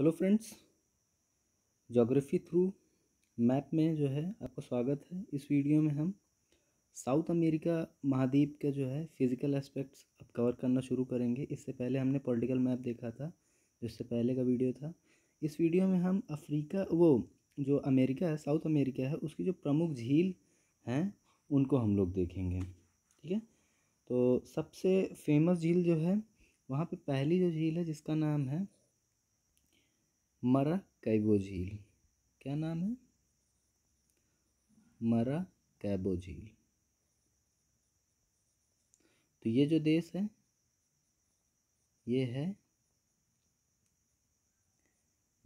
hello friends geography through map में जो है आपका स्वागत है इस वीडियो में हम साउथ अमेरिका महाद्वीप का जो है फिज़िकल एस्पेक्ट्स अब कवर करना शुरू करेंगे इससे पहले हमने पॉलिटिकल मैप देखा था जिससे पहले का वीडियो था इस वीडियो में हम अफ्रीका वो जो अमेरिका है साउथ अमेरिका है उसकी जो प्रमुख झील हैं उनको हम लोग देखेंगे ठीक है तो सबसे फेमस झील जो है वहाँ पे पहली जो झील है जिसका नाम है मरा कैबो झील क्या नाम है मरा कैबो झील तो ये जो देश है ये है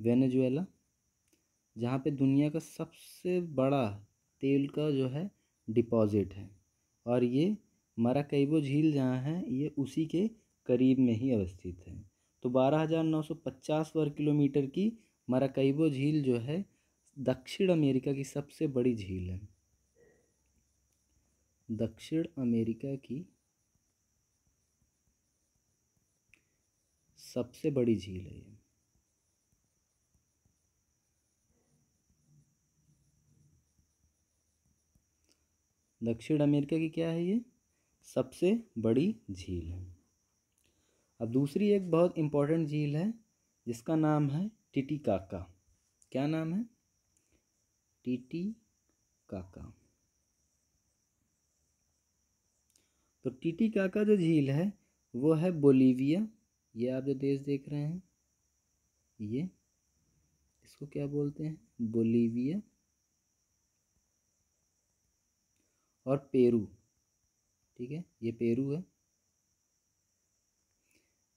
वेनेजुएला जहाँ पे दुनिया का सबसे बड़ा तेल का जो है डिपॉज़िट है और ये मरा कैबो झील जहाँ है ये उसी के करीब में ही अवस्थित है तो 12,950 वर्ग किलोमीटर की मराकैबो झील जो है दक्षिण अमेरिका की सबसे बड़ी झील है दक्षिण अमेरिका की सबसे बड़ी झील है ये दक्षिण अमेरिका की क्या है ये सबसे बड़ी झील है अब दूसरी एक बहुत इम्पोर्टेंट झील है जिसका नाम है टिटी काका क्या नाम है टीटी काका तो टीटी काका जो झील है वो है बोलीविया ये आप जो देश देख रहे हैं ये इसको क्या बोलते हैं बोलीविया और पेरू ठीक है ये पेरू है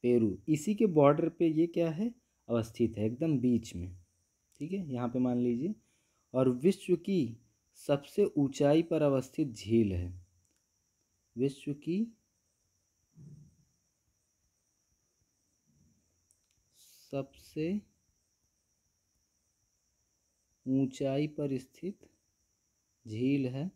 पेरू इसी के बॉर्डर पे ये क्या है अवस्थित है एकदम बीच में ठीक है यहाँ पे मान लीजिए और विश्व की सबसे ऊंचाई पर अवस्थित झील है विश्व की सबसे ऊंचाई पर स्थित झील है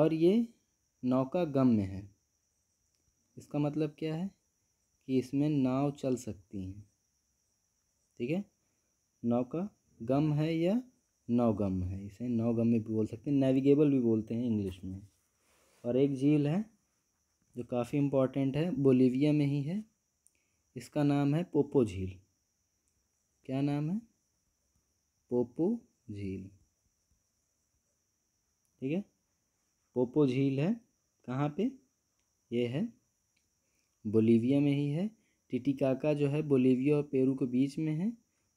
और ये नौका गम में है इसका मतलब क्या है कि इसमें नाव चल सकती हैं ठीक है नौका गम है या नौगम है इसे नौगम में भी बोल सकते हैं नेविगेबल भी बोलते हैं इंग्लिश में और एक झील है जो काफ़ी इम्पोर्टेंट है बोलीविया में ही है इसका नाम है पोपो झील क्या नाम है पोपो झील ठीक है पोपो झील है कहाँ पे ये है बोलीविया में ही है टिटिकाका जो है बोलीविया और पेरू के बीच में है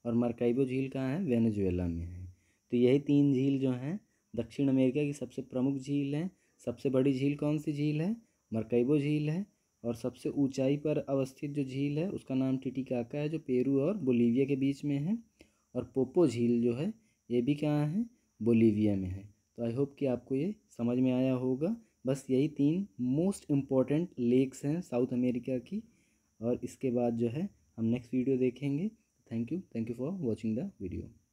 और मरकाइबो झील कहाँ है वेनेजुएला में है तो यही तीन झील जो हैं दक्षिण अमेरिका की सबसे प्रमुख झील हैं सबसे बड़ी झील कौन सी झील है मरकैबो झील है और सबसे ऊंचाई पर अवस्थित जो झील है उसका नाम टिटिकाका है जो पेरू और बोलीविया के बीच में है और पोपो झील जो है ये भी कहाँ है बोलीविया में है तो आई होप कि आपको ये समझ में आया होगा बस यही तीन मोस्ट इम्पॉर्टेंट लेक्स हैं साउथ अमेरिका की और इसके बाद जो है हम नेक्स्ट वीडियो देखेंगे thank you thank you for watching the video